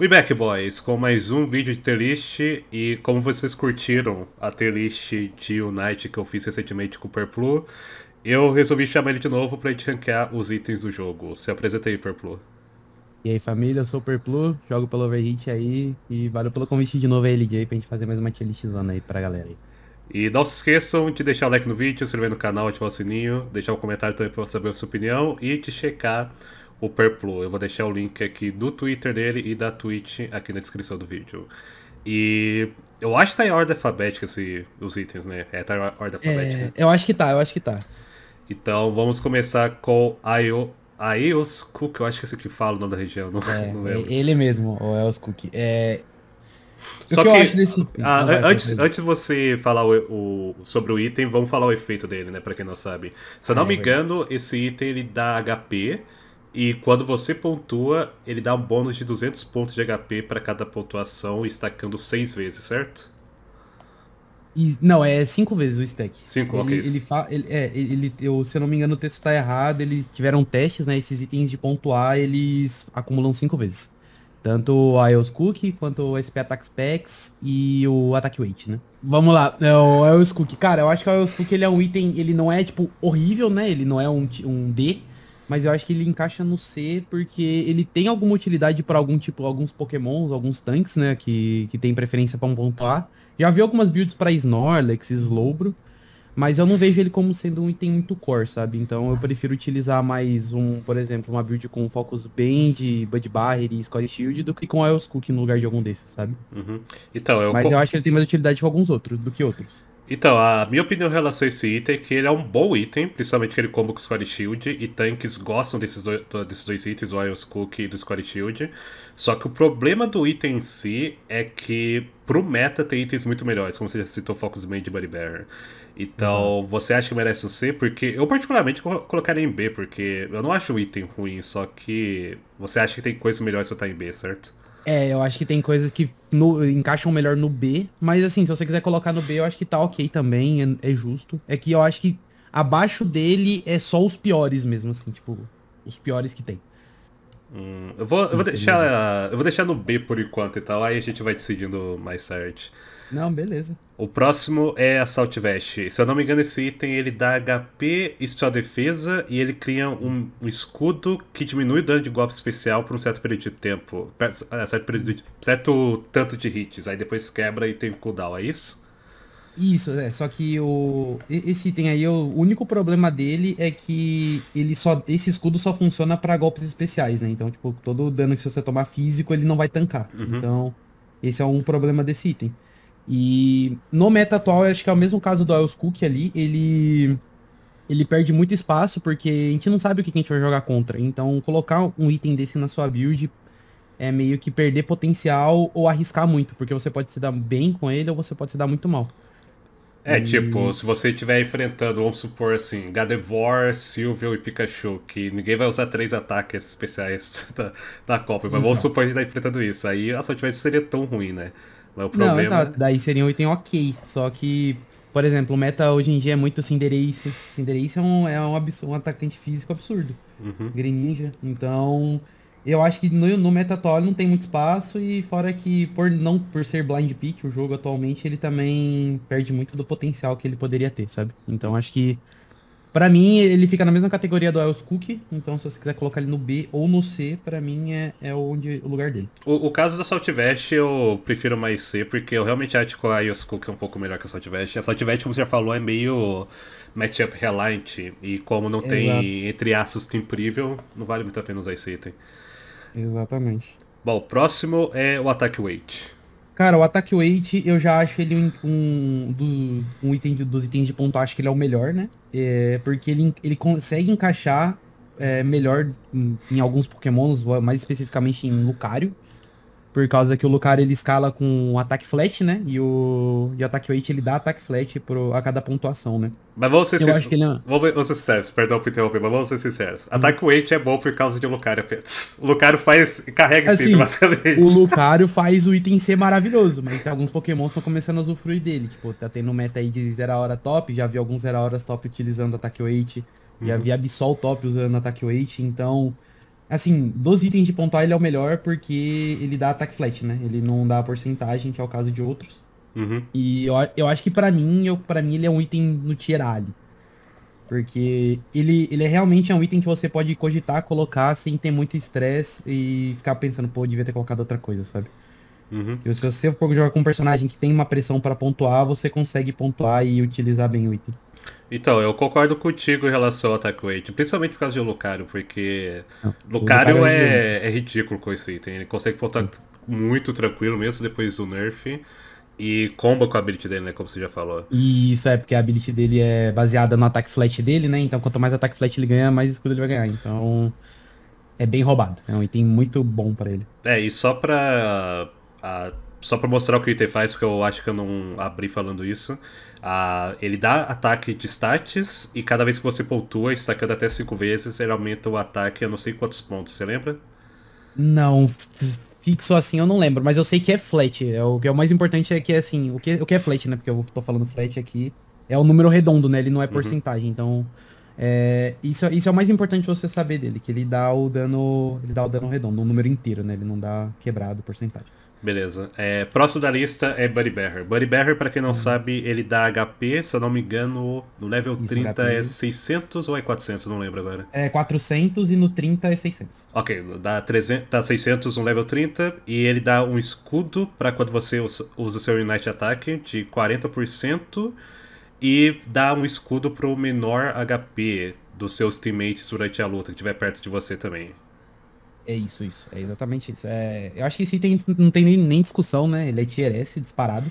We back, boys, com mais um vídeo de playlist e como vocês curtiram a playlist de Unite que eu fiz recentemente com o Perplu, eu resolvi chamar ele de novo para gente ranquear os itens do jogo. Se apresenta aí, Perplu. E aí, família, eu sou o Perplu, jogo pelo Overheat aí e valeu pelo convite de novo aí, LJ, pra gente fazer mais uma tier list zona aí pra galera aí. E não se esqueçam de deixar o like no vídeo, se inscrever no canal, ativar o sininho, deixar um comentário também pra saber a sua opinião e te checar o Perplu. Eu vou deixar o link aqui do Twitter dele e da Twitch aqui na descrição do vídeo. E eu acho que tá em ordem alfabética esse, os itens, né? É, tá em ordem é, alfabética. É, eu acho que tá, eu acho que tá. Então vamos começar com o Aios Cook, eu acho que é esse que fala o nome da região, não, é, não lembro. É ele mesmo, o Aios Cook. É... O Só que, que desse... ah, vai, antes, antes de você falar o, o, sobre o item, vamos falar o efeito dele, né? Pra quem não sabe. Se eu não é, me engano, esse item ele dá HP e quando você pontua, ele dá um bônus de 200 pontos de HP para cada pontuação, estacando 6 vezes, certo? E, não, é 5 vezes o stack. 5, ok. Ele, fa, ele, é, ele, eu, se eu não me engano, o texto está errado. Eles tiveram testes, né? Esses itens de pontuar, eles acumulam 5 vezes. Tanto a Eos Cook, quanto o SP Attack Specs e o Attack Weight, né? Vamos lá, é o Eos Cook. Cara, eu acho que o Eos Cook ele é um item, ele não é, tipo, horrível, né? Ele não é um, um D, mas eu acho que ele encaixa no C porque ele tem alguma utilidade para algum tipo, alguns pokémons, alguns tanques, né, que, que tem preferência para um ponto A. Já vi algumas builds para Snorlax, Slowbro, mas eu não vejo ele como sendo um item muito core, sabe? Então eu prefiro utilizar mais um, por exemplo, uma build com Focus Band, Bud Barrier e Score Shield do que com o Cook no lugar de algum desses, sabe? Uhum. Então, eu Mas eu acho que ele tem mais utilidade com alguns outros do que outros. Então, a minha opinião em relação a esse item é que ele é um bom item, principalmente que ele combo com o Squad Shield, e tanques gostam desses dois, desses dois itens, o Ions Cook e do Squad Shield. Só que o problema do item em si é que pro meta tem itens muito melhores, como você já citou Focus Made e Buddy Bear. Então, uhum. você acha que merece um C? Porque eu particularmente colocaria em B, porque eu não acho o item ruim, só que você acha que tem coisas melhores pra estar em B, certo? É, eu acho que tem coisas que no, encaixam melhor no B, mas assim, se você quiser colocar no B, eu acho que tá ok também, é, é justo. É que eu acho que abaixo dele é só os piores mesmo, assim, tipo, os piores que tem. Hum, eu, vou, eu, vou deixar, eu vou deixar no B por enquanto e tal, aí a gente vai decidindo mais tarde. Não, beleza. O próximo é Assault Vest. Se eu não me engano, esse item ele dá HP, especial defesa e ele cria um, um escudo que diminui o dano de golpe especial por um certo período de tempo. É, certo, período de, certo tanto de hits. Aí depois quebra e tem cooldown, é isso? Isso, é. Só que o esse item aí, o único problema dele é que ele só esse escudo só funciona para golpes especiais, né? Então, tipo, todo dano que você tomar físico, ele não vai tancar. Uhum. Então, esse é um problema desse item. E no meta atual, acho que é o mesmo caso do Iles Cook ali, ele ele perde muito espaço porque a gente não sabe o que a gente vai jogar contra. Então, colocar um item desse na sua build é meio que perder potencial ou arriscar muito, porque você pode se dar bem com ele ou você pode se dar muito mal. É, e... tipo, se você estiver enfrentando, vamos supor assim, Gadevor, Silvio e Pikachu, que ninguém vai usar três ataques especiais da, da Copa, mas então. vamos supor que a gente tá enfrentando isso. Aí a sua seria tão ruim, né? Mas o problema... Não, exato. É- Daí seria um item ok. Só que, por exemplo, o meta hoje em dia é muito Cinderace. Cinderace é um, é um, um atacante físico absurdo. Uhum. Greninja. Então, eu acho que no, no meta atual não tem muito espaço. E fora que, por não por ser blind pick, o jogo atualmente, ele também perde muito do potencial que ele poderia ter, sabe? Então, acho que para mim, ele fica na mesma categoria do Alice Cook, então se você quiser colocar ele no B ou no C, para mim é, é onde, o lugar dele. O, o caso da Saltvest eu prefiro mais C, porque eu realmente acho que o Alice Cook é um pouco melhor que a Saltvest A Saltvest como você já falou, é meio matchup reliant, e como não tem, Exato. entre aspas, temporível, não vale muito a pena usar esse item. Exatamente. Bom, o próximo é o Attack Weight. Cara, o Attack Weight, eu já acho ele um, um, do, um item de, dos itens de ponto, acho que ele é o melhor, né? É, porque ele, ele consegue encaixar é, melhor em, em, alguns pokémons, mais especificamente em Lucario. Por causa que o Lucario ele escala com ataque flat, né? E o, e o ataque 8 ele dá ataque flat pro, a cada pontuação, né? Mas vamos ser sinceros. Ele... É vamos, ser sinceros, perdão por interromper, mas vamos ser sinceros. Hum. Ataque weight é bom por causa de Lucario apenas. O Lucario faz. carrega assim, item basicamente. O Lucario faz o item ser maravilhoso, mas alguns Pokémon estão começando a usufruir dele. Tipo, tá tendo meta aí de zero hora top, já vi alguns zero horas top utilizando ataque weight. Já uhum. vi Absol top usando ataque weight, então Assim, dos itens de pontuar, ele é o melhor porque ele dá ataque flat, né? Ele não dá porcentagem, que é o caso de outros. Uhum. E eu, eu acho que para mim, eu, pra mim, ele é um item no tier ali. Porque ele, ele é realmente é um item que você pode cogitar, colocar sem ter muito estresse e ficar pensando, pô, devia ter colocado outra coisa, sabe? Uhum. E se você for jogar com um personagem que tem uma pressão para pontuar, você consegue pontuar e utilizar bem o item. Então, eu concordo contigo em relação ao attack weight, principalmente por causa de Lucario, porque Não, Lucario, Lucario é, é, é ridículo com esse item. Ele consegue pontar muito tranquilo, mesmo depois do nerf. E comba com a ability dele, né? Como você já falou. E isso é porque a ability dele é baseada no ataque flat dele, né? Então quanto mais ataque flat ele ganha, mais escudo ele vai ganhar. Então é bem roubado. É um item muito bom para ele. É, e só pra a, só para mostrar o que o item faz, porque eu acho que eu não abri falando isso. Ah, ele dá ataque de status e cada vez que você pontua, estacando até 5 vezes, ele aumenta o ataque a não sei quantos pontos, você lembra? Não, fixo assim eu não lembro, mas eu sei que é flat. É o que é o mais importante é que é assim, o que, o que é flat, né? Porque eu tô falando flat aqui. É o número redondo, né? Ele não é uhum. porcentagem, uhum. então. É, isso, isso é o mais importante você saber dele, que ele dá o dano. Ele dá o dano redondo, o número inteiro, né? Ele não dá quebrado, porcentagem. Beleza. É, próximo da lista é Buddy Bearer. Buddy Bearer, pra quem não uhum. sabe, ele dá HP, se eu não me engano, no level Isso, 30 é 600 ou é 400? Não lembro agora. É 400 e no 30 é 600. Ok, dá, 300, dá 600 no level 30 e ele dá um escudo pra quando você usa seu Unite Attack de 40% e dá um escudo pro menor HP dos seus teammates durante a luta, que estiver perto de você também. É isso, isso. É exatamente isso. É, eu acho que esse item não tem nem, nem discussão, né? Ele é tier S disparado.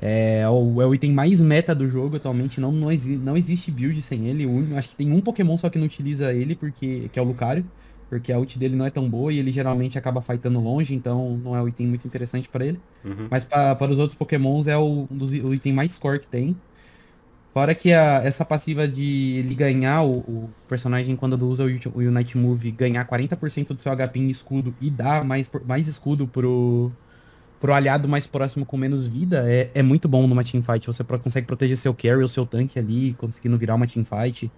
É, é, o, é o item mais meta do jogo atualmente. Não, não, exi não existe build sem ele. O, acho que tem um Pokémon só que não utiliza ele, porque que é o Lucario. Porque a ult dele não é tão boa e ele geralmente acaba fightando longe, então não é um item muito interessante para ele. Uhum. Mas para os outros Pokémons é o, o item mais core que tem. Fora que a, essa passiva de ele ganhar o, o personagem quando usa o, o Unite Move, ganhar 40% do seu HP em escudo e dar mais, mais escudo pro, pro aliado mais próximo com menos vida, é, é muito bom numa teamfight. Você consegue proteger seu carry, o seu tanque ali, conseguindo virar uma teamfight. fight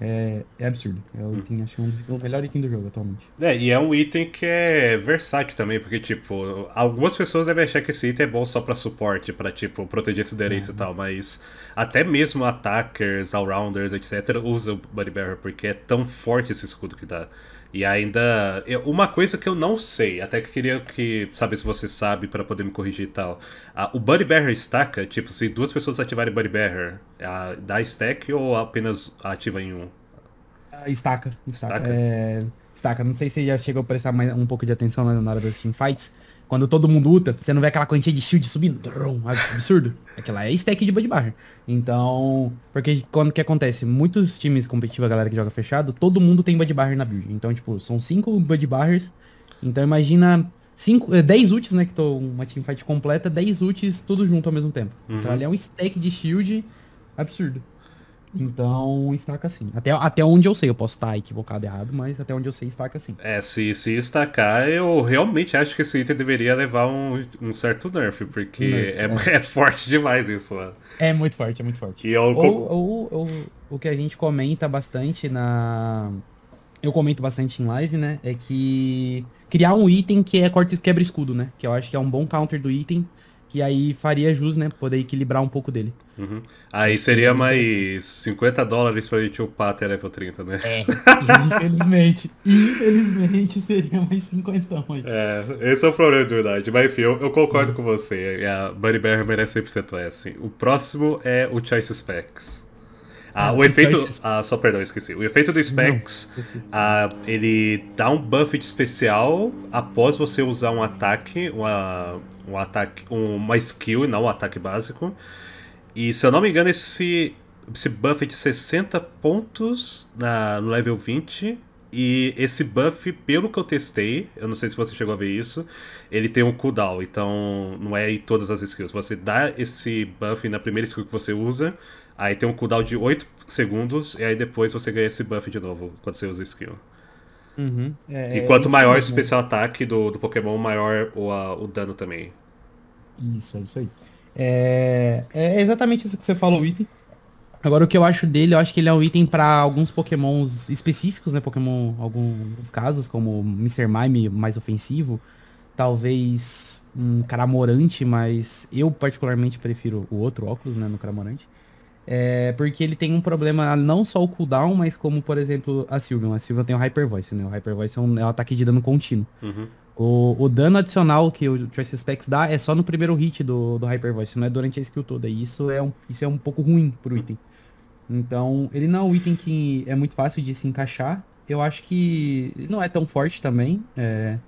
é, é absurdo. É o hum. item, acho que é o melhor item do jogo atualmente. É, e é um item que é versátil também, porque, tipo, algumas pessoas devem achar que esse item é bom só pra suporte, pra, tipo, proteger cidadãos é. e tal, mas até mesmo attackers, all-rounders, etc., usam o Buddy Bearer, porque é tão forte esse escudo que dá. E ainda. Uma coisa que eu não sei, até que eu queria que, saber se você sabe para poder me corrigir e tal. Ah, o Buddy Bearer estaca? Tipo, se duas pessoas ativarem Buddy Bearer, dá stack ou apenas ativa em um? Estaca. Ah, estaca. Estaca. É, estaca. Não sei se já chegou a prestar mais um pouco de atenção né, na hora das teamfights. Quando todo mundo luta, você não vê aquela quantia de shield subindo. Trum, absurdo. Aquela é stack de de barra. Então, porque quando que acontece? Muitos times competitivos, a galera que joga fechado, todo mundo tem Bud barra na build. Então, tipo, são cinco Bud Barriers. Então, imagina 10 eh, ults, né? Que tô, uma teamfight completa, 10 ults tudo junto ao mesmo tempo. Então, uhum. Então, ali é um stack de shield absurdo. Então, estaca assim. Até, até onde eu sei, eu posso estar equivocado, errado, mas até onde eu sei, estaca assim. É, se, se estacar, eu realmente acho que esse item deveria levar um, um certo nerf, porque nerf, é, é. é, forte demais isso lá. É muito forte, é muito forte. E eu... ou, ou, ou o que a gente comenta bastante na. Eu comento bastante em live, né? É que criar um item que é corte quebra escudo, né? Que eu acho que é um bom counter do item que aí faria jus, né? Poder equilibrar um pouco dele. Uhum. Aí seria mais 50 dólares pra gente upar até level 30, né? É. infelizmente. Infelizmente seria mais 50 aí. É, esse é o problema de verdade. Mas enfim, eu, eu concordo uhum. com você. A Bunny Bear merece 100% S. É assim. O próximo é o Choice Specs. Ah, ah, o efeito. Então, ah, só perdão, esqueci. O efeito do Specs, ah, ele dá um buff especial após você usar um ataque, uma, um ataque, uma skill e não um ataque básico. E se eu não me engano, esse, esse buff é de 60 pontos na, no level 20. E esse buff, pelo que eu testei, eu não sei se você chegou a ver isso, ele tem um cooldown, então não é em todas as skills. Você dá esse buff na primeira skill que você usa, Aí tem um cooldown de 8 segundos, e aí depois você ganha esse buff de novo quando você usa skill. Uhum. É, e é quanto é maior o especial ataque do, do Pokémon, maior o, a, o dano também. Isso, é isso aí. É, é exatamente isso que você falou, item. Agora o que eu acho dele, eu acho que ele é um item para alguns pokémons específicos, né? Pokémon, alguns casos, como Mr. Mime mais ofensivo, talvez um Caramorante, mas eu particularmente prefiro o outro óculos, né, no Caramorante. É, porque ele tem um problema, não só o cooldown, mas como, por exemplo, a Sylveon. A Sylveon tem o Hyper Voice, né? O Hyper Voice é um, é um ataque de dano contínuo. Uhum. O, o, dano adicional que o Choice Specs dá é só no primeiro hit do, do Hyper Voice, não é durante a skill toda. E isso é um, isso é um pouco ruim pro item. Então, ele não é um item que é muito fácil de se encaixar. Eu acho que não é tão forte também. É...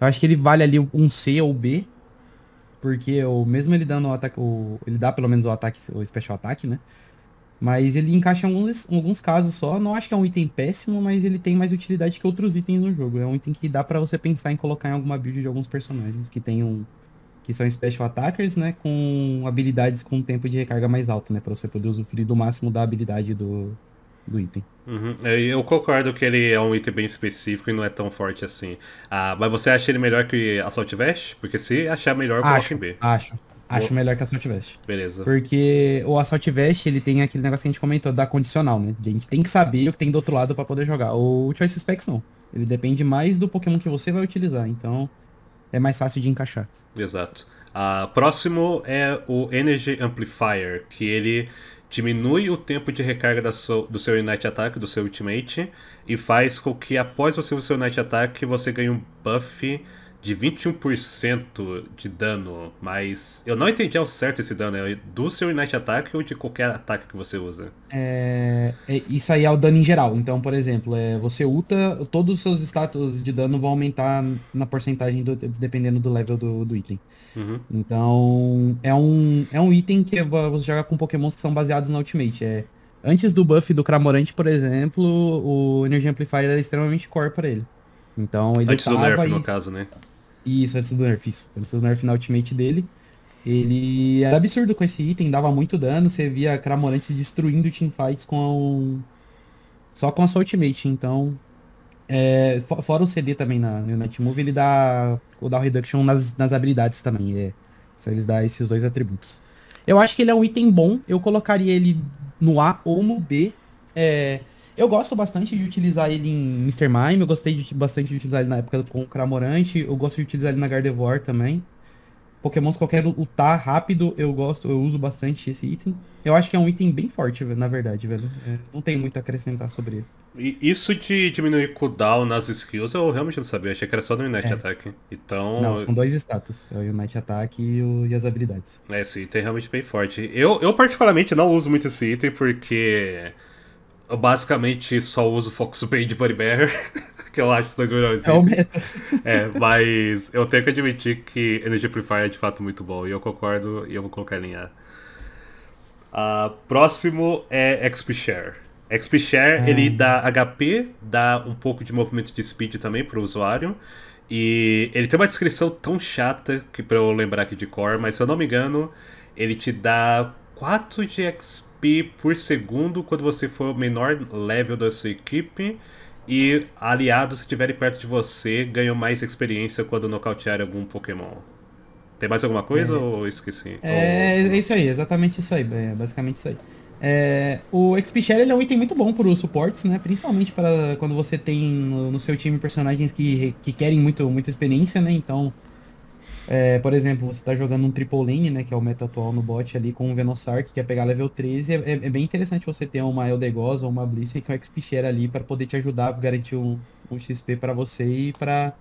eu acho que ele vale ali um C ou B. Porque o, mesmo ele dando o ataque. O, ele dá pelo menos o ataque, o special ataque, né? Mas ele encaixa em alguns, em alguns casos só. Não acho que é um item péssimo, mas ele tem mais utilidade que outros itens no jogo. É um item que dá para você pensar em colocar em alguma build de alguns personagens que um Que são special attackers, né? Com habilidades com tempo de recarga mais alto, né? Pra você poder usufruir do máximo da habilidade do, do item. Uhum. É, eu concordo que ele é um item bem específico e não é tão forte assim. Ah, mas você acha ele melhor que Assault Vest? Porque se achar melhor, coloca em B. Acho. Acho melhor que o Assault Vest. Beleza. Porque o Assault Vest, ele tem aquele negócio que a gente comentou da condicional, né? A gente tem que saber o que tem do outro lado para poder jogar. O Choice Specs não. Ele depende mais do Pokémon que você vai utilizar, então é mais fácil de encaixar. Exato. Uh, próximo é o Energy Amplifier, que ele diminui o tempo de recarga da so do seu Unite Attack, do seu Ultimate, e faz com que após você usar o seu Unite Attack, você ganhe um buff de 21% de dano, mas eu não entendi ao certo esse dano, é do seu Unite Attack ou de qualquer ataque que você usa? É, é isso aí é o dano em geral, então, por exemplo, é, você ulta, todos os seus status de dano vão aumentar na porcentagem do, dependendo do level do, do item. Uhum. Então, é um, é um item que você joga com pokémons que são baseados na Ultimate, é... Antes do buff do Cramorante, por exemplo, o Energy Amplifier era extremamente core para ele. Então ele Antes do nerf, e... no caso, né? Isso, antes do nerf, isso. Antes do nerf na ultimate dele. Ele era absurdo com esse item, dava muito dano, você via Cramorantes destruindo teamfights com. Só com a sua ultimate, então. É... fora o CD também na, no Night Move, ele dá. o Down reduction nas, nas habilidades também. É, eles dá esses dois atributos. Eu acho que ele é um item bom, eu colocaria ele no A ou no B. É, eu gosto bastante de utilizar ele em Mr. Mime, eu gostei de, bastante de utilizar ele na época com o eu gosto de utilizar ele na Gardevoir também. Pokémons que eu quero lutar rápido, eu gosto, eu uso bastante esse item. Eu acho que é um item bem forte, na verdade, velho. É, não tem muito a acrescentar sobre ele. E isso de diminuir cooldown nas skills eu realmente não sabia, achei que era só no Unite é. Attack. Então. Não, são dois status, é o Unite Attack e, o... e as habilidades. É, esse item é realmente bem forte. Eu, eu particularmente não uso muito esse item porque. Eu basicamente só uso Focus Band e Bunny Bear, que eu acho os dois melhores é itens. É, mas eu tenho que admitir que Energy Purifier é de fato muito bom, e eu concordo, e eu vou colocar em A. Uh, próximo é XP Share. XP Share, ah. ele dá HP, dá um pouco de movimento de speed também para o usuário, e ele tem uma descrição tão chata que para eu lembrar aqui de core, mas se eu não me engano, ele te dá 4 de XP por segundo quando você for o menor level da sua equipe. E aliados que estiverem perto de você ganham mais experiência quando nocautear algum Pokémon. Tem mais alguma coisa é. ou esqueci? É, ou... é isso aí, exatamente isso aí. É basicamente isso aí. É, o XP Share é um item muito bom para os suportes, né? Principalmente para quando você tem no, no seu time personagens que, que querem muito, muita experiência, né? Então, é, por exemplo, você tá jogando um lane, né? Que é o meta atual no bot ali, com um Venossar, que é pegar level 13. É, é, é bem interessante você ter uma Eldegoss ou uma Blissey com é um Expichera ali para poder te ajudar, garantir um, um XP para você e pra,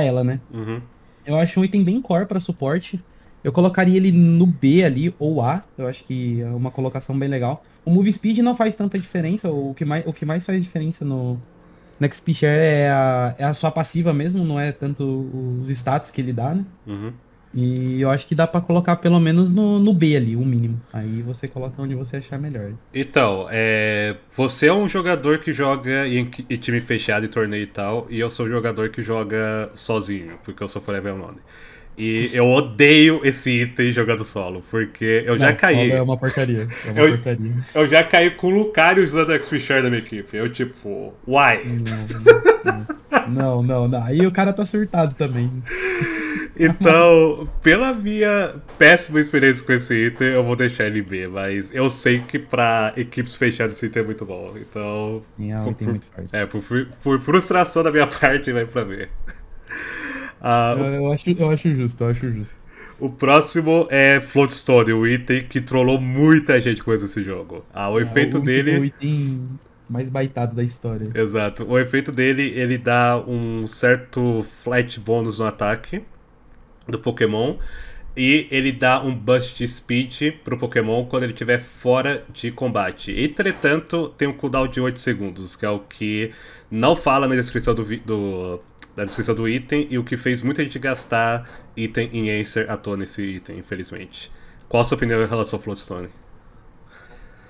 ela, né? Uhum. Eu acho um item bem core para suporte. Eu colocaria ele no B ali, ou A. Eu acho que é uma colocação bem legal. O move speed não faz tanta diferença. O que mais, o que mais faz diferença no, Next Picture é, é a, é a sua passiva mesmo, não é tanto os status que ele dá, né? Uhum. E eu acho que dá para colocar pelo menos no, no B ali, o um mínimo. Aí você coloca onde você achar melhor. Então, é, você é um jogador que joga em, em time fechado e torneio e tal, e eu sou um jogador que joga sozinho, porque eu sou Forever Alone. E eu odeio esse item jogando solo, porque eu não, já caí. Solo é uma porcaria. É uma eu, porcaria. Eu já caí com o Lucario usando o X-Fisher da minha equipe. Eu, tipo, why? Não não, não, não, Aí o cara tá surtado também. Então, pela minha péssima experiência com esse item, eu vou deixar ele B, mas eu sei que pra equipes fechadas esse item é muito bom. Então. Minha é um por, muito forte. É, por, por frustração da minha parte, vai pra ver. Ah, eu, acho, eu acho justo, eu acho justo. O próximo é Floatstone, o item que trollou muita gente com esse jogo. Ah, o ah, efeito o dele. É o item mais baitado da história. Exato. O efeito dele, ele dá um certo flat bônus no ataque do Pokémon. E ele dá um boost de speed pro Pokémon quando ele estiver fora de combate. Entretanto, tem um cooldown de 8 segundos, que é o que não fala na descrição do, do da descrição do item e o que fez muita gente gastar item em Answer à toa nesse item, infelizmente. Qual a sua opinião em relação ao Floatstone?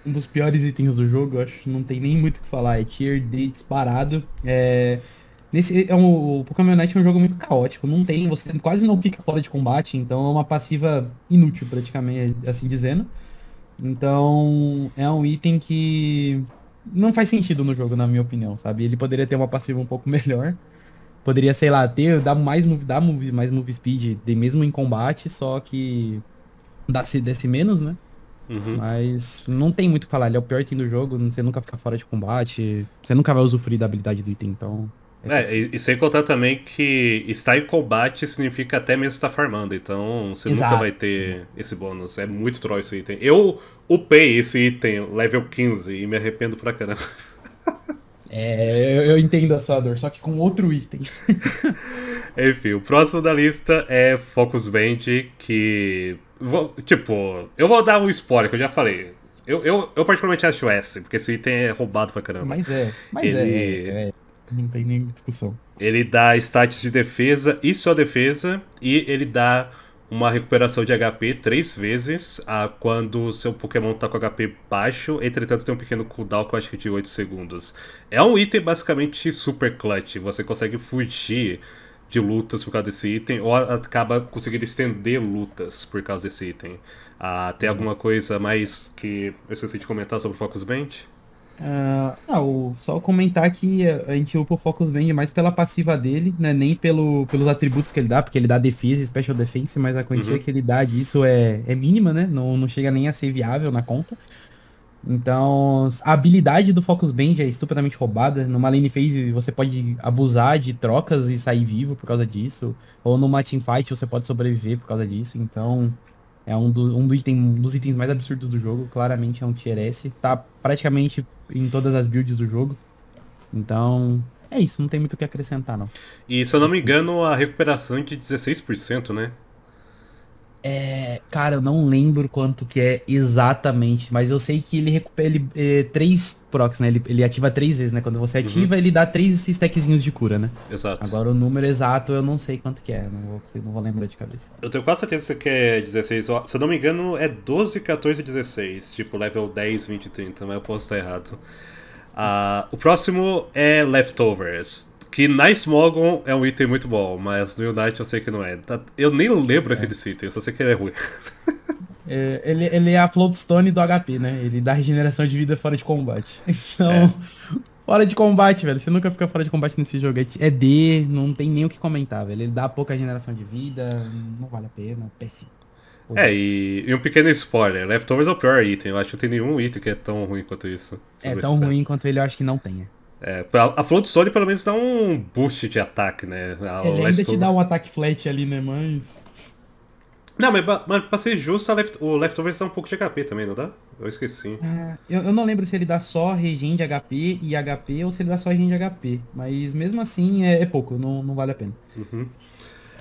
Um dos piores itens do jogo, acho que não tem nem muito o que falar. É tier D disparado. É... Nesse, é um, o Pokémon Night é um jogo muito caótico, não tem, você quase não fica fora de combate, então é uma passiva inútil, praticamente, assim dizendo. Então, é um item que não faz sentido no jogo, na minha opinião, sabe? Ele poderia ter uma passiva um pouco melhor. Poderia, sei lá, ter, dar mais move, dar move, mais move speed, de mesmo em combate, só que desse, desse menos, né? Uhum. Mas não tem muito o que falar, ele é o pior item do jogo, você nunca fica fora de combate, você nunca vai usufruir da habilidade do item, então. É, é e, e, sem contar também que estar em combate significa até mesmo estar farmando, então você Exato. nunca vai ter esse bônus. É muito troll esse item. Eu upei esse item level 15 e me arrependo pra caramba. É, eu, eu, entendo a sua dor, só que com outro item. Enfim, o próximo da lista é Focus Band, que. Vou, tipo, eu vou dar um spoiler, que eu já falei. Eu, eu, eu particularmente acho S, porque esse item é roubado pra caramba. Mas é, mas Ele... É, é, é. Não tem nem discussão. Ele dá status de defesa e sua defesa, e ele dá uma recuperação de HP três vezes a ah, quando seu Pokémon tá com HP baixo, entretanto tem um pequeno cooldown que eu acho que é de 8 segundos. É um item basicamente super clutch, você consegue fugir de lutas por causa desse item, ou acaba conseguindo estender lutas por causa desse item. Ah, tem uhum. alguma coisa mais que eu esqueci de comentar sobre o Focus Band? Uh, ah, não, ah, só comentar que a gente upa o Focus Band mais pela passiva dele, né? Nem pelo, pelos atributos que ele dá, porque ele dá defesa e special defense, mas a quantia uhum. que ele dá disso é, é mínima, né? Não, não chega nem a ser viável na conta. Então, a habilidade do Focus Band é estupidamente roubada. Numa lane phase você pode abusar de trocas e sair vivo por causa disso. Ou numa teamfight você pode sobreviver por causa disso. Então, é um, do, um, do item, um dos itens mais absurdos do jogo. Claramente é um tier S. Tá praticamente em todas as builds do jogo. Então, é isso. Não tem muito o que acrescentar, não. E se eu não me engano, a recuperação é de 16%, né? É, cara, eu não lembro quanto que é exatamente, mas eu sei que ele recupera ele, é, três procs, né? Ele, ele ativa três vezes, né? Quando você uhum. ativa, uhum. ele dá três stackzinhos de cura, né? Exato. Agora o número exato eu não sei quanto que é, não vou, não vou lembrar de cabeça. Eu tenho quase certeza que é 16, se eu não me engano é 12, 14, 16, tipo level 10, 20, 30, mas eu posso estar errado. Uh, o próximo é Leftovers, que na Smogon é um item muito bom, mas no Unite eu sei que não é. Tá, eu nem lembro é. item, eu só sei que ele é ruim. É, ele, ele é a Floatstone do HP, né? Ele dá regeneração de vida fora de combate. Então, é. fora de combate, velho. Você nunca fica fora de combate nesse jogo. É, é D, não tem nem o que comentar, velho. Ele dá pouca regeneração de vida, não vale a pena, péssimo. É, e, e, um pequeno spoiler, Leftovers é o pior item. Eu acho que não tem nenhum item que é tão ruim quanto isso. É tão ruim quanto ele, eu acho que não tenha. É, a Float Sword pelo menos dá um boost de ataque, né? A Ele ainda te dá um ataque flat ali, né? Mas. Não, mas, mas pra ser justo, left, o Leftovers dá um pouco de HP também, não dá? Eu esqueci. Ah, eu, eu, não lembro se ele dá só regen de HP e HP ou se ele dá só regen de HP. Mas mesmo assim é, é pouco, não, não vale a pena. Uhum.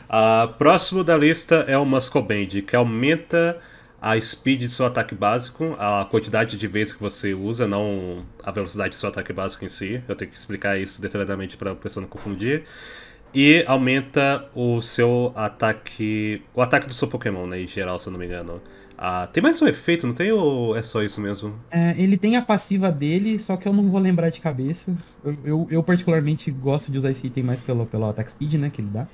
Ah, próximo da lista é o Muscle Band, que aumenta a speed de seu ataque básico, a quantidade de vezes que você usa, não a velocidade do seu ataque básico em si. Eu tenho que explicar isso detalhadamente para a pessoa não confundir. E aumenta o seu ataque. O ataque do seu Pokémon, né? Em geral, se eu não me engano. Ah, tem mais um efeito, não tem? Ou é só isso mesmo? É, ele tem a passiva dele, só que eu não vou lembrar de cabeça. Eu, eu, eu particularmente gosto de usar esse item mais pelo, pelo ataque speed, né? Que ele dá.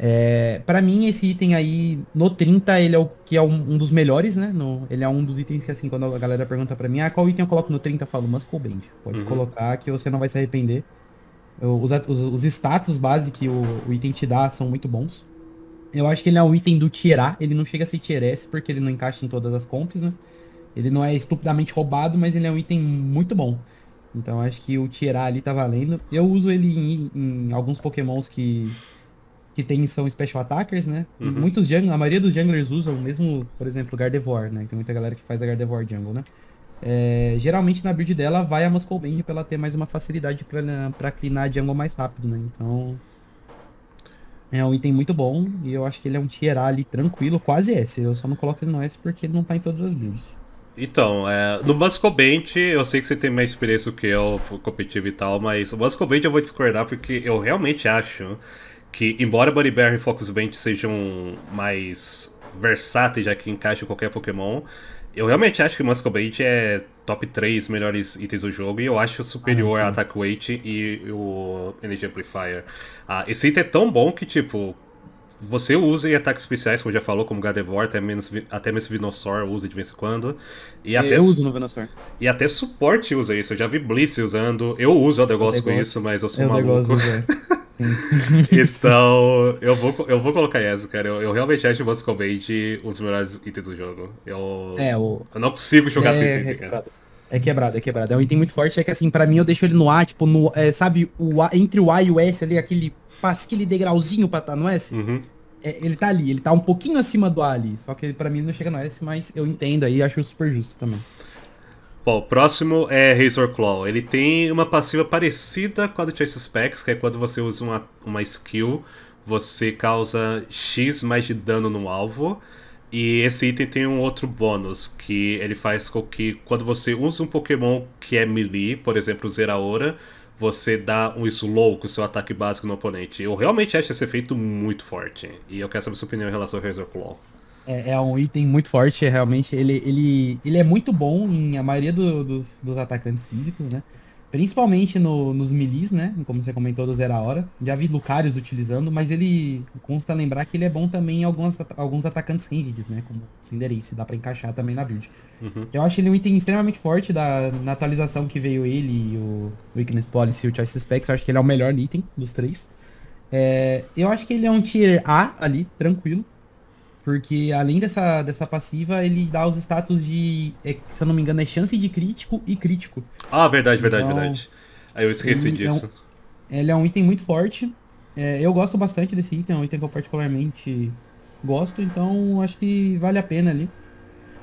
É, para mim, esse item aí, no 30, ele é o que é um, um dos melhores, né? No, ele é um dos itens que, assim, quando a galera pergunta para mim, ah, qual item eu coloco no 30, eu falo, Muscle Band. Pode uhum. colocar que você não vai se arrepender. Eu, os, os, os, status base que o, o, item te dá são muito bons. Eu acho que ele é um item do tirar, ele não chega a ser tier S porque ele não encaixa em todas as comps, né? Ele não é estupidamente roubado, mas ele é um item muito bom. Então acho que o tirar ali tá valendo. Eu uso ele em, em alguns pokémons que que tem são special attackers, né? Uhum. Muitos junglers, a maioria dos junglers usam o mesmo, por exemplo, Gardevoir, né? Tem muita galera que faz a Gardevoir jungle, né? É, geralmente na build dela vai a Muscle Band pra ela ter mais uma facilidade pra, né, pra clinar a jungle mais rápido, né? Então. É um item muito bom e eu acho que ele é um tier ali tranquilo, quase S. Eu só não coloco ele no S porque ele não tá em todas as builds. Então, é, no Band, eu sei que você tem mais experiência do que eu, competitivo e tal, mas o Muscle Band eu vou discordar porque eu realmente acho que, embora Buddy Bear e Focus Band sejam mais versáteis, já que encaixa qualquer Pokémon, eu realmente acho que Muscle Bait é top 3 melhores itens do jogo e eu acho superior ah, a Attack Weight e o Energy Amplifier. Ah, esse item é tão bom que, tipo, você usa em ataques especiais, como já falou, como Gardevoir, até, menos, até mesmo Venusaur usa de vez em quando. E até, eu uso no Venusaur. E até suporte usa isso. Eu já vi Blitz usando. Eu uso, eu gosto com isso, mas eu sou eu maluco. então, eu vou, eu vou colocar essa, cara. Eu, eu realmente acho o Muscle Band um dos melhores itens do jogo. Eu, é, o... eu não consigo jogar é, sem esse item, cara. É quebrado, é quebrado. É um item muito forte, é que assim, pra mim eu deixo ele no A, tipo, no, é, sabe, o a, entre o A e o S ali, aquele, aquele degrauzinho pra estar tá no S. Uhum. É, ele tá ali, ele tá um pouquinho acima do A ali. Só que pra mim ele não chega no S, mas eu entendo aí, acho super justo também. Bom, o próximo é Razor Claw. Ele tem uma passiva parecida com a do Chase Specs, que é quando você usa uma, uma skill, você causa X mais de dano no alvo. E esse item tem um outro bônus, que ele faz com que quando você usa um Pokémon que é melee, por exemplo, Zeraora, você dá um slow com o seu ataque básico no oponente. Eu realmente acho esse efeito muito forte. E eu quero saber sua opinião em relação ao Razor Claw é, é, um item muito forte, é realmente. Ele, ele, ele é muito bom em a maioria do, dos, dos atacantes físicos, né? Principalmente no, nos milis, né? Como você comentou, do zero a hora. Já vi Lucarius utilizando, mas ele consta lembrar que ele é bom também em algumas, alguns atacantes ranged, né? Como Cinderace, dá para encaixar também na build. Uhum. Eu acho ele um item extremamente forte da, na atualização que veio ele, o Weakness Policy e o Choice Specs. Eu acho que ele é o melhor item dos três. É, eu acho que ele é um tier A ali, tranquilo. Porque além dessa, dessa passiva, ele dá os status de, é, se eu não me engano, é chance de crítico e crítico. Ah, verdade, verdade, então, verdade. Aí eu esqueci ele, disso. É um, ele é um item muito forte. É, eu gosto bastante desse item, é um item que eu particularmente gosto, então acho que vale a pena ali.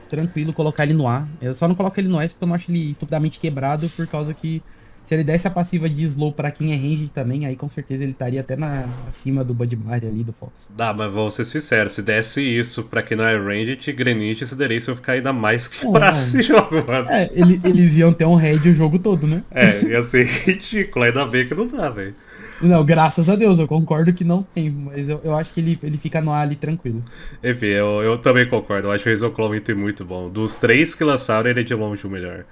Tranquilo colocar ele no ar. Eu só não coloco ele no S porque eu não acho ele estupidamente quebrado, por causa que se ele desse a passiva de slow pra quem é range também, aí com certeza ele estaria até na, acima do Bud ali, do Fox. Dá, mas vou ser sincero, se desse isso pra quem não é range, Grenite e se eu ficar ainda mais que esse jogo, mano. É, ele, eles iam ter um raid o jogo todo, né? É, ia ser ridículo, ainda bem que não dá, velho. Não, graças a Deus, eu concordo que não tem, mas eu, eu acho que ele, ele fica no ar ali tranquilo. Enfim, eu, eu também concordo, eu acho o Razor Claw muito, bom. Dos três que lançaram, ele é de longe o melhor.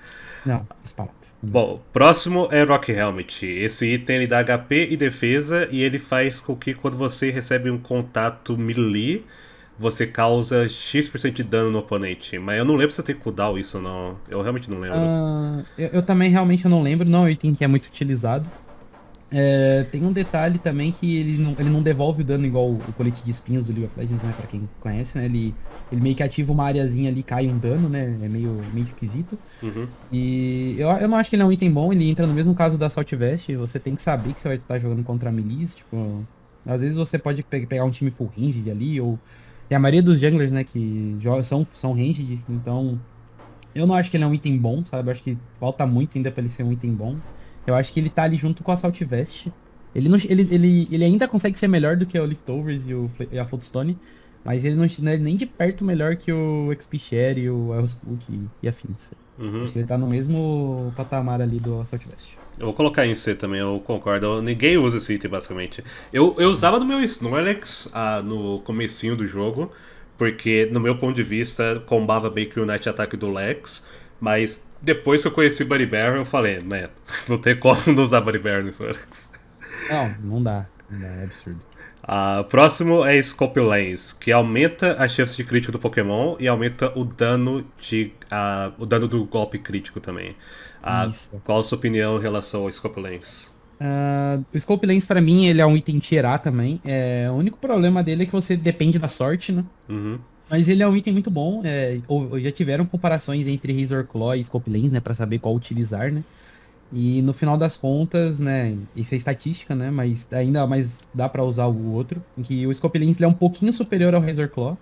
Não, disparado. Bom, próximo é Rock Helmet. Esse item ele dá HP e defesa e ele faz com que quando você recebe um contato melee, você causa X% de dano no oponente. Mas eu não lembro se eu tenho cooldown isso não. Eu realmente não lembro. Uh, eu, eu, também realmente não lembro, não é um item que é muito utilizado. É, tem um detalhe também que ele não, ele não devolve o dano igual o, colete de espinhos do League of Legends, né? Pra quem conhece, né? Ele, ele meio que ativa uma areazinha ali cai um dano, né? É meio, meio esquisito. Uhum. E eu, eu não acho que ele é um item bom, ele entra no mesmo caso da Salt Vest, você tem que saber que você vai estar jogando contra milis, tipo... Às vezes você pode pe pegar um time full ranged ali, ou... E a maioria dos junglers, né, que jogam, são, são ranged, então... Eu não acho que ele é um item bom, sabe? Eu acho que falta muito ainda pra ele ser um item bom. Eu acho que ele tá ali junto com a Salt Vest. Ele, não, ele, ele, ele ainda consegue ser melhor do que o Liftovers e, o, e a Floatstone, mas ele não, não, é nem de perto melhor que o XP Share, o Aeroscook e, e Finse. Uhum. Acho que ele tá no mesmo patamar ali do Assault Vest. Eu vou colocar em C também, eu concordo. Ninguém usa esse item, basicamente. Eu, eu usava no meu Snorlax ah, no comecinho do jogo, porque, no meu ponto de vista, combava bem que o Night Attack do Lex, mas depois que eu conheci Buddy Bear, eu falei, né, não tem como não usar Buddy Bear no Sorax. Não, não dá. Não dá, é absurdo. o ah, próximo é Scope Lens, que aumenta a chance de crítico do Pokémon e aumenta o dano de uh, o dano do golpe crítico também. Uh, qual a sua opinião em relação ao Scope Lens? Uh, o Scope Lens, para mim, ele é um item tirar também. É, o único problema dele é que você depende da sorte, né? Uhum. Mas ele é um item muito bom. É, ou, já tiveram comparações entre Razor Claw e Scope Lens, né? Pra saber qual utilizar, né? E no final das contas, né? Isso é estatística, né? Mas ainda mais dá para usar o outro. Em que o Scope Lens é um pouquinho superior ao Razor Claw.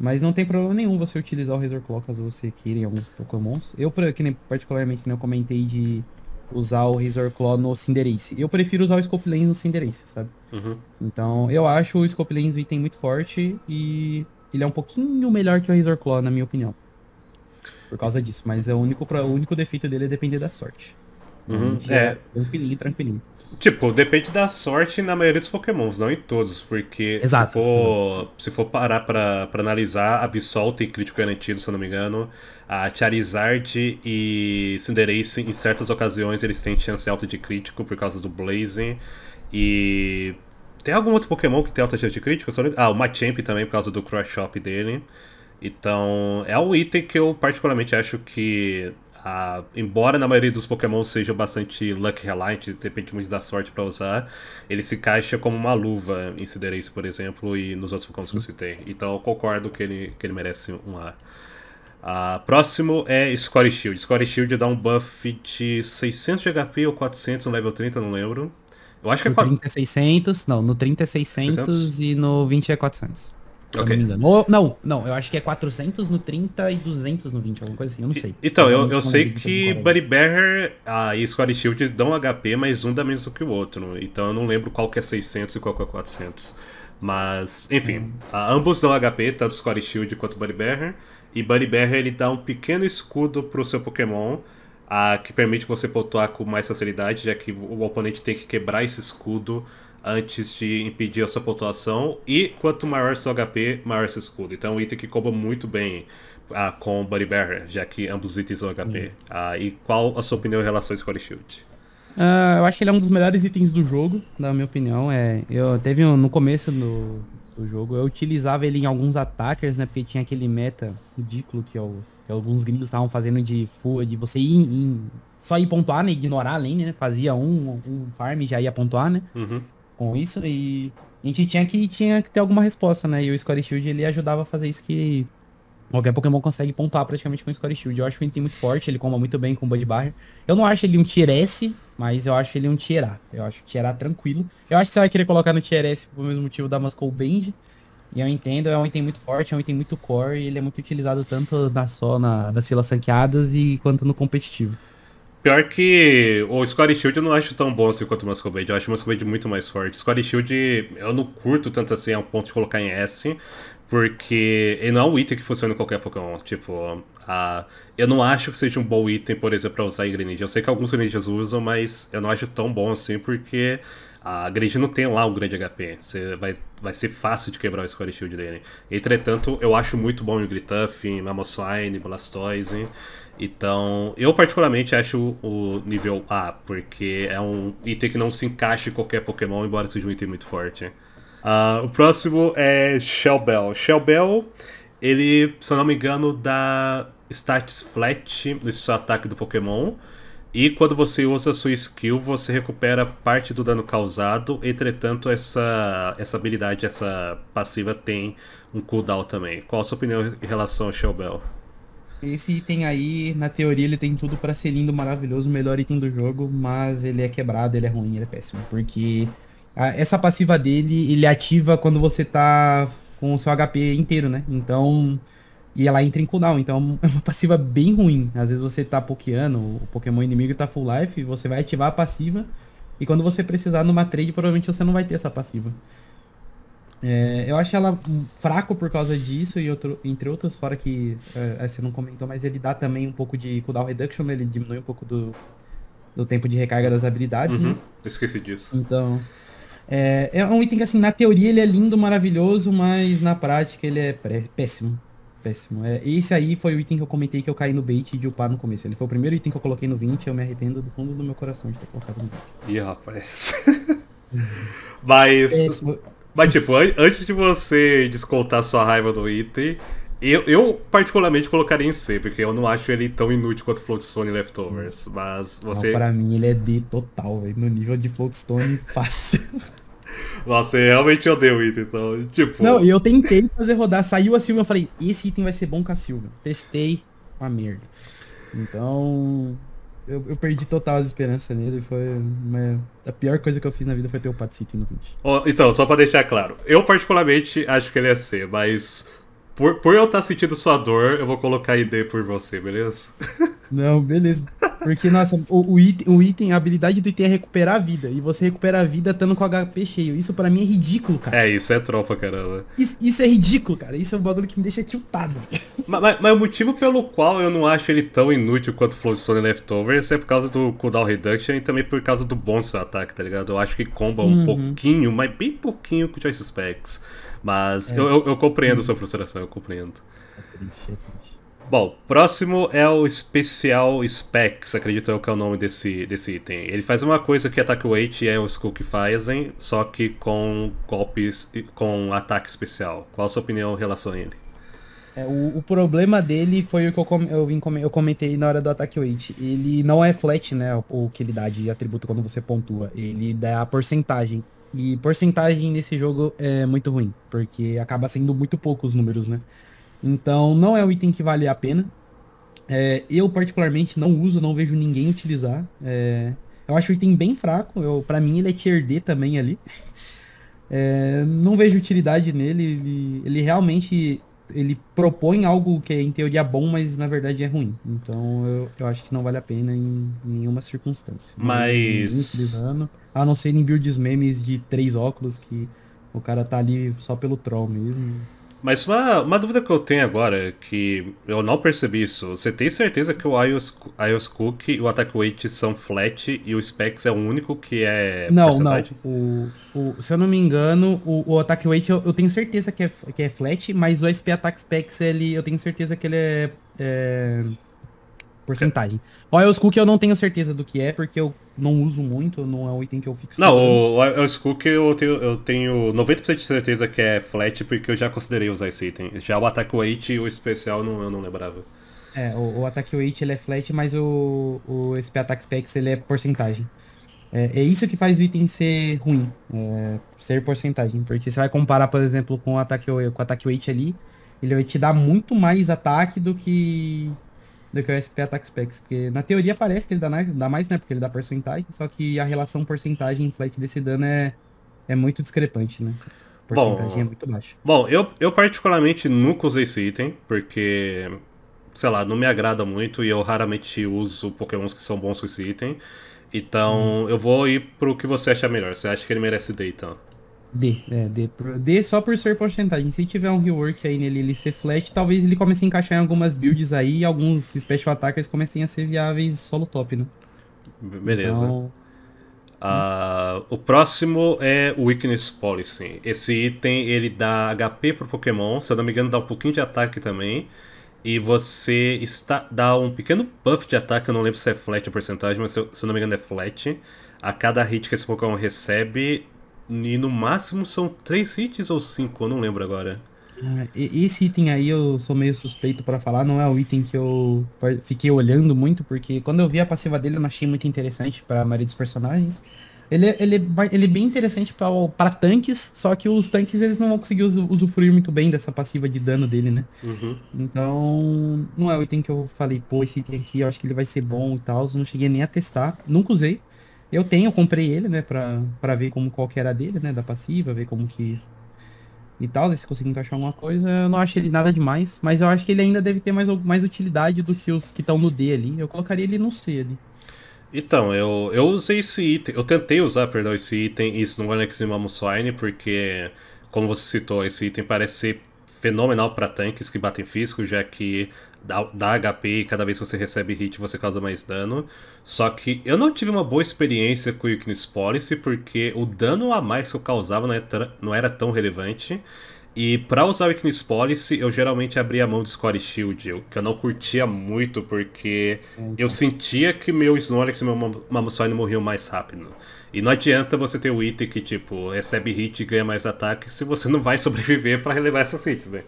Mas não tem problema nenhum você utilizar o Razor Claw caso você queira em alguns Pokémons. Eu, que nem, particularmente, não né, comentei de usar o Razor Claw no Cinderace. Eu prefiro usar o Scope Lens no Cinderace, sabe? Uhum. Então, eu acho o Scope Lens um item muito forte e ele é um pouquinho melhor que o Razor Claw, na minha opinião. Por causa disso, mas é o único, o único defeito dele é depender da sorte. Uhum, é, é. Tranquilinho, tranquilinho. Tipo, depende da sorte na maioria dos pokémons, não em todos, porque exato, se, for, se for parar pra, pra analisar, Absol tem crítico garantido, se eu não me engano. A Charizard e Cinderace, em certas ocasiões, eles têm chance alta de crítico por causa do Blazing. E tem algum outro Pokémon que tem alta chance de crítica Só... Ah, o Machamp também, por causa do Cross Shop dele. Então, é um item que eu particularmente acho que, ah, embora na maioria dos Pokémon seja bastante Luck Reliant, depende muito da sorte para usar, ele se encaixa como uma luva em Cinderace, por exemplo, e nos outros Pokémon que você tem Então, eu concordo que ele, que ele merece um A. Ah, próximo é Score Shield. Score Shield dá um buff de 600 de HP ou 400 no level 30, não lembro. Eu acho que é 30 é 600, não, no 30 é 600, e no 20 é 400. Se okay. não, Ou, não, não, eu acho que é 400 no 30 e 200 no 20, alguma coisa assim, eu não sei. Então, então eu, eu, eu sei que Buddy Bearer ah, e Scottie Shield dão HP, mas um dá menos do que o outro. É? Então eu não lembro qual que é 600 e qual que é 400. Mas, enfim, hum. ah, ambos dão HP, tanto Scottie Shield quanto Buddy Bearer, E Buddy Bearer ele dá um pequeno escudo pro seu Pokémon a, que permite você pontuar com mais facilidade, já que o oponente tem que quebrar esse escudo antes de impedir a sua pontuação. E quanto maior seu HP, maior seu escudo. Então é um item que comba muito bem ah, com Buddy Bearer, já que ambos os itens são HP. Ah, e qual a sua opinião em relação ao Score Shield? Uh, eu acho que ele é um dos melhores itens do jogo, na minha opinião. É, eu teve um, no começo do, do jogo, eu utilizava ele em alguns attackers, né? Porque tinha aquele meta ridículo que é o que alguns gringos estavam fazendo de de você ir só ir pontuar, né? Ignorar a lane, né? Fazia um, um farm e já ia pontuar, né? Uhum. Com isso, e a gente tinha que, tinha que ter alguma resposta, né? E o Score Shield ele ajudava a fazer isso que qualquer Pokémon consegue pontuar praticamente com o Score Shield. Eu acho que ele tem é muito forte, ele comba muito bem com o Bud Barrier. Eu não acho ele um tier S, mas eu acho ele um tier A. Eu acho tier A tranquilo. Eu acho que você vai querer colocar no tier S por mesmo motivo da Muscle Band. E eu é entendo, é um item muito forte, é um item muito core, e ele é muito utilizado tanto na só na, nas filas sanqueadas e quanto no competitivo. Pior que o Score Shield eu não acho tão bom assim quanto o Muscle Blade. Eu acho o Muscle Blade muito mais forte. Score Shield eu não curto tanto assim ao ponto de colocar em S, porque ele não é um item que funciona em qualquer Pokémon. Tipo, a... eu não acho que seja um bom item, por exemplo, pra usar em Greninja. Eu sei que alguns Greninjas usam, mas eu não acho tão bom assim, porque a Grade não tem lá um grande HP. Você vai, vai ser fácil de quebrar o Square Shield dele. Entretanto, eu acho muito bom o Grituff, Mamoswine, Blastoise. Então, eu particularmente acho o nível A, porque é um item que não se encaixa em qualquer Pokémon, embora seja um item muito forte. Uh, o próximo é Shellbell. Shellbell, ele, se eu não me engano, dá stats flat no seu ataque do Pokémon. E quando você usa a sua skill, você recupera parte do dano causado. Entretanto, essa, essa habilidade, essa passiva tem um cooldown também. Qual a sua opinião em relação ao Shellbell? Esse item aí, na teoria, ele tem tudo para ser lindo, maravilhoso, o melhor item do jogo, mas ele é quebrado, ele é ruim, ele é péssimo. Porque a, essa passiva dele, ele ativa quando você tá com o seu HP inteiro, né? Então, e ela entra em cooldown, então é, é uma passiva bem ruim. Às vezes você tá pokeando, o Pokémon inimigo tá full life, você vai ativar a passiva, e quando você precisar numa trade, provavelmente você não vai ter essa passiva. É, eu acho ela fraco por causa disso, e outro, entre outros, fora que é, é você não comentou, mas ele dá também um pouco de cooldown reduction, né? ele diminui um pouco do, do tempo de recarga das habilidades. Né? Uhum, né? Esqueci disso. Então. É, é um item que, assim, na teoria ele é lindo, maravilhoso, mas na prática ele é péssimo. Péssimo. É, esse aí foi o item que eu comentei que eu caí no bait de upar no começo. Ele foi o primeiro item que eu coloquei no 20, eu me arrependo do fundo do meu coração de ter colocado no 20. Ih, rapaz. mas. É, mas, tipo, antes de você descontar sua raiva do item, eu, eu, particularmente colocaria em C, porque eu não acho ele tão inútil quanto Floatstone Leftovers, mas você... Não, pra mim ele é D total, no nível de Floatstone fácil. Você realmente odeia o item, então, tipo... Não, e eu tentei fazer rodar, saiu a Silva, eu falei, esse item vai ser bom com a Silva. Testei, uma merda. Então, eu, eu, perdi total as esperanças nele. Foi uma, a pior coisa que eu fiz na vida foi ter o Pat no 20. Oh, então, só pra deixar claro, eu particularmente acho que ele é C, mas por, por eu estar tá sentindo sua dor, eu vou colocar ID por você, beleza? Não, beleza. Porque, nossa, o, o, item, o item, a habilidade do item é recuperar a vida. E você recupera a vida estando com HP cheio. Isso para mim é ridículo, cara. É, isso é tropa, caramba. Isso, isso é ridículo, cara. Isso é um bagulho que me deixa tiltado. Mas, mas, mas, o motivo pelo qual eu não acho ele tão inútil quanto Flowstone Leftovers é por causa do cooldown reduction e também por causa do bom seu ataque, tá ligado? Eu acho que comba um uhum. pouquinho, mas bem pouquinho com o Choice Specs. Mas é. eu, eu, eu, compreendo sua frustração, eu compreendo. É triste, é triste. Bom, próximo é o especial Specs, acredito eu que é o nome desse, desse item. Ele faz uma coisa que Attack Weight e é o Skook fazem, só que com golpes, com ataque especial. Qual a sua opinião em relação a ele? É, o, o, problema dele foi o que eu, com, eu, eu, comentei na hora do Attack Weight. Ele não é flat, né, o, o que ele dá de atributo quando você pontua. Ele dá a porcentagem. E porcentagem nesse jogo é muito ruim, porque acaba sendo muito poucos números, né? Então não é um item que vale a pena. É, eu particularmente não uso, não vejo ninguém utilizar. É, eu acho o item bem fraco. Eu, pra mim ele é tier D também ali. É, não vejo utilidade nele. Ele, ele, realmente ele propõe algo que é em teoria é bom, mas na verdade é ruim. Então eu, eu acho que não vale a pena em, em nenhuma circunstância. Mas. A não ser em builds memes de três óculos, que o cara tá ali só pelo troll mesmo. Mas uma, uma dúvida que eu tenho agora, que eu não percebi isso. Você tem certeza que o iOS, iOS Cook, o Attack Weight são flat e o Specs é o único que é Não, não. O, o, se eu não me engano, o, o Attack Weight eu, eu, tenho certeza que é, que é flat, mas o SP Attack Specs, ele, eu tenho certeza que ele é, é porcentagem. O IOS Cook eu não tenho certeza do que é, porque eu não uso muito, não é um item que eu fico Não, o IOS Cook eu tenho, eu tenho 90% de certeza que é flat, porque eu já considerei usar esse item. Já o Attack Weight e o especial não, eu não lembrava. É, o, o Attack Weight ele é flat, mas o, o SP Attack Specs ele é porcentagem. É, é, isso que faz o item ser ruim, é, ser porcentagem. Porque você vai comparar, por exemplo, com o ataque, com o weight ali, ele vai te dar muito mais ataque do que do que o SP Attack Specs. Porque na teoria parece que ele dá mais, dá mais, né? Porque ele dá porcentagem, só que a relação porcentagem e desse dano é, é muito discrepante, né? A porcentagem bom, é muito baixa. Bom, eu, eu particularmente nunca usei esse item, porque, sei lá, não me agrada muito e eu raramente uso pokémons que são bons com esse item. Então, hum. eu vou ir pro que você acha melhor. Você acha que ele merece Dayton? D, é, D, D só por ser porcentagem. Se tiver um rework aí nele, ele ser flat, talvez ele comece a encaixar em algumas builds aí e alguns special attackers comecem a ser viáveis solo top, né? Beleza. Então... Uh, o próximo é Weakness Policy. Esse item ele dá HP pro Pokémon, se eu não me engano, dá um pouquinho de ataque também. E você está, dá um pequeno buff de ataque, eu não lembro se é flat a porcentagem, mas se eu, se eu não me engano é flat. A cada hit que esse Pokémon recebe, e no máximo são três hits ou cinco, eu não lembro agora. Ah, esse item aí eu sou meio suspeito para falar, não é o item que eu fiquei olhando muito, porque quando eu vi a passiva dele eu não achei muito interessante para maioria dos personagens. Ele, é, ele, é ele é bem interessante para tanques, só que os tanques eles não vão conseguir usufruir muito bem dessa passiva de dano dele, né? Uhum. Então, não é o item que eu falei, pô, esse item aqui eu acho que ele vai ser bom e tal. Não cheguei nem a testar, nunca usei. Eu tenho, eu comprei ele, né, pra, pra ver como qual que era dele, né, da passiva, ver como que... E tal, se conseguir encaixar alguma coisa, eu não acho ele nada demais, mas eu acho que ele ainda deve ter mais, mais utilidade do que os que estão no D ali. Eu colocaria ele no C ali. Então, eu, eu usei esse item, eu tentei usar, perdão, esse item, isso no Alex Mamuswine, porque, como você citou, esse item parece ser fenomenal para tanques que batem físico, já que dá, dá HP e cada vez que você recebe hit você causa mais dano. Só que eu não tive uma boa experiência com o Ignis Policy porque o dano a mais que eu causava não era, é não era tão relevante. E para usar o Ignis Policy, eu geralmente abria a mão de Score Shield, que eu não curtia muito, porque eu sentia que meu Snorlax e meu Mamoswine morriam mais rápido. E não adianta você ter o item que, tipo, recebe hit e ganha mais ataque se você não vai sobreviver para relevar essas hits, né?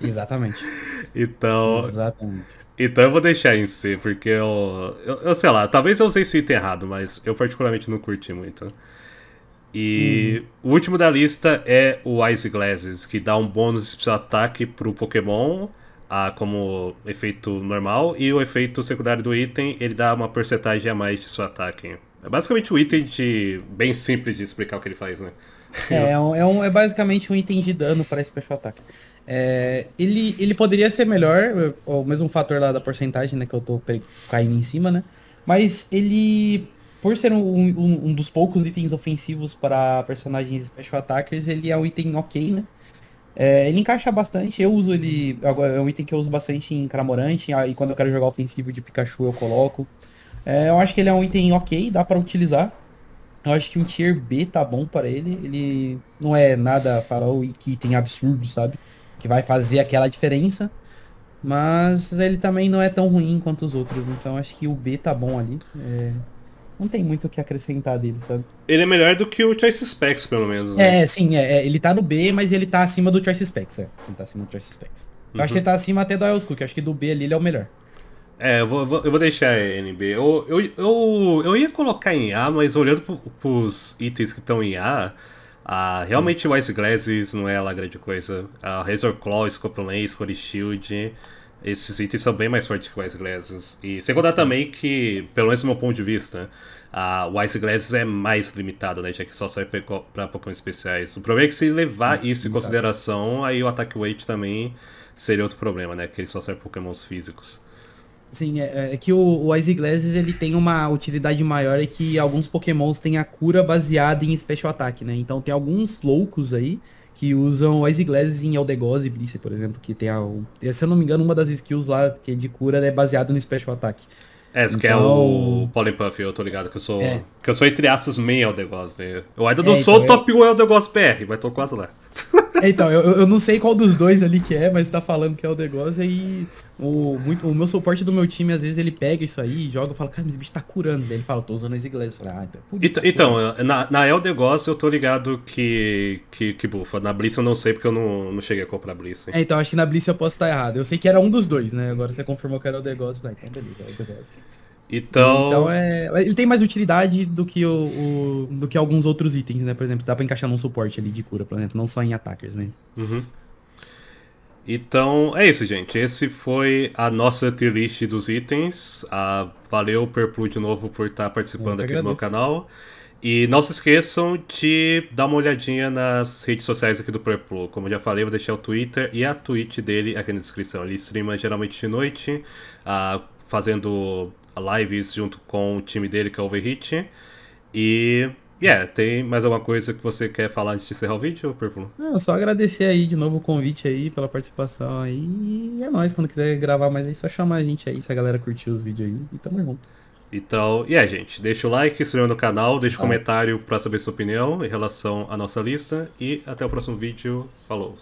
Exatamente. Então. Exatamente. Então eu vou deixar em si, porque eu, eu, eu. sei lá, talvez eu usei esse item errado, mas eu particularmente não curti muito. E hum. o último da lista é o Ice Glasses, que dá um bônus de ataque pro Pokémon a, ah, como efeito normal, e o efeito secundário do item ele dá uma porcentagem a mais de seu ataque. É basicamente um item de. bem simples de explicar o que ele faz, né? É, é, um, é, é basicamente um item de dano para Special Attack. É, ele, ele poderia ser melhor, o mesmo fator lá da porcentagem, né, que eu tô caindo em cima, né? Mas ele, por ser um, um, um dos poucos itens ofensivos para personagens special attackers, ele é um item ok, né? É, ele encaixa bastante, eu uso ele. É um item que eu uso bastante em Cramorante, e quando eu quero jogar ofensivo de Pikachu eu coloco. É, eu acho que ele é um item ok, dá para utilizar. Eu acho que um tier B tá bom para ele. Ele não é nada farol e que item absurdo, sabe? que vai fazer aquela diferença. Mas ele também não é tão ruim quanto os outros, então acho que o B tá bom ali. É... Não tem muito o que acrescentar dele, sabe? Ele é melhor do que o Choice Specs, pelo menos. Né? É, sim, é, é ele tá no B, mas ele tá acima do Choice Specs, é. Ele tá acima do Choice Specs. Eu uhum. acho que ele tá acima até do Iles Cook, acho que do B ali ele é o melhor. É, eu vou, eu vou deixar NB. Eu, eu, eu, eu ia colocar em A, mas olhando pros itens que estão em A, ah, realmente o Wise Glasses não é lá grande coisa. Ah, Razor Claw, Scorpion Lance, Holy Shield. Esses itens são bem mais fortes que Wise Glasses. E sem contar também que, pelo menos do meu ponto de vista, a ah, Wise Glasses é mais limitada, né? Já que só serve para Pokémon especiais. O problema é que se levar é isso limitado. em consideração, aí o Attack Weight também seria outro problema, né? Que ele só serve Pokémons físicos. Sim, é, é, é, que o, o Ice Glasses ele tem uma utilidade maior é que alguns pokémons têm a cura baseada em special attack, né? Então tem alguns loucos aí que usam Ice Glasses em Eldegoss e Blissey, por exemplo, que tem a... Se eu não me engano, uma das skills lá que é de cura né, é baseada no special attack. É, então... que é o então- Polypuff, eu tô ligado que eu sou. É. Que eu sou, entre aspas, meio Eldegoss, né? Eu ainda é, não então é, sou então top eu... 1 Eldegoss PR, mas tô quase lá. Então, eu, eu não sei qual dos dois ali que é, mas tá falando que é o negócio e o, muito, o meu suporte do meu time, às vezes, ele pega isso aí e joga e fala, cara, mas o bicho tá curando. Daí ele fala, tô usando as iglesias Eu falo, ah, então, é putz, então, tá então na, na El Negócio eu tô ligado que, que, que bufa. Na Blitz eu não sei porque eu não, não cheguei a comprar Blitz. É, então, acho que na Blitz eu posso estar errado. Eu sei que era um dos dois, né? Agora você confirmou que era o negócio. Falei, ah, então beleza, é o Degos. Então... então é, ele tem mais utilidade do que, o, o, do que alguns outros itens, né? Por exemplo, dá pra encaixar num suporte ali de cura, por exemplo, não só em attackers, né? Uhum. Então é isso, gente. Esse foi a nossa tier list dos itens. Ah, valeu, Perplu, de novo, por estar tá participando aqui agradeço. do meu canal. E não se esqueçam de dar uma olhadinha nas redes sociais aqui do Perplu. Como eu já falei, eu vou deixar o Twitter e a Twitch dele aqui na descrição. Ele streama geralmente de noite, ah, fazendo a live junto com o time dele, que é o Overhit. E Yeah, tem mais alguma coisa que você quer falar antes de encerrar o vídeo, Purple? Não, só agradecer aí de novo o convite aí, pela participação aí. E é nóis, quando quiser gravar mais aí, só chamar a gente aí, se a galera curtiu os vídeos aí. E tamo junto. Então, e yeah, é, gente, deixa o like, se inscreva no canal, deixa o ah. comentário pra saber sua opinião em relação à nossa lista. E até o próximo vídeo. Falou!